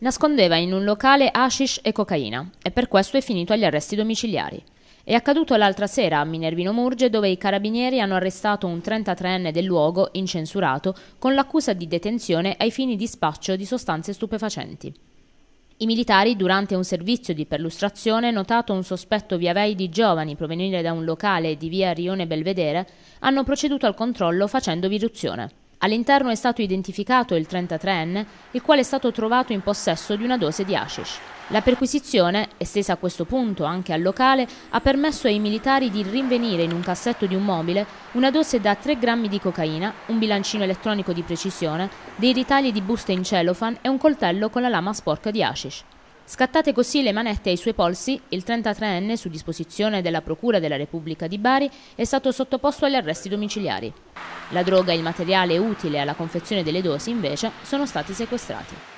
Nascondeva in un locale hashish e cocaina e per questo è finito agli arresti domiciliari. È accaduto l'altra sera a Minervino Murge dove i carabinieri hanno arrestato un 33enne del luogo, incensurato, con l'accusa di detenzione ai fini di spaccio di sostanze stupefacenti. I militari, durante un servizio di perlustrazione, notato un sospetto via viavei di giovani provenire da un locale di via Rione Belvedere, hanno proceduto al controllo facendo irruzione. All'interno è stato identificato il 33enne, il quale è stato trovato in possesso di una dose di hashish. La perquisizione, estesa a questo punto anche al locale, ha permesso ai militari di rinvenire in un cassetto di un mobile una dose da 3 grammi di cocaina, un bilancino elettronico di precisione, dei ritagli di buste in cellophane e un coltello con la lama sporca di hashish. Scattate così le manette ai suoi polsi, il 33enne, su disposizione della Procura della Repubblica di Bari, è stato sottoposto agli arresti domiciliari. La droga e il materiale utile alla confezione delle dosi, invece, sono stati sequestrati.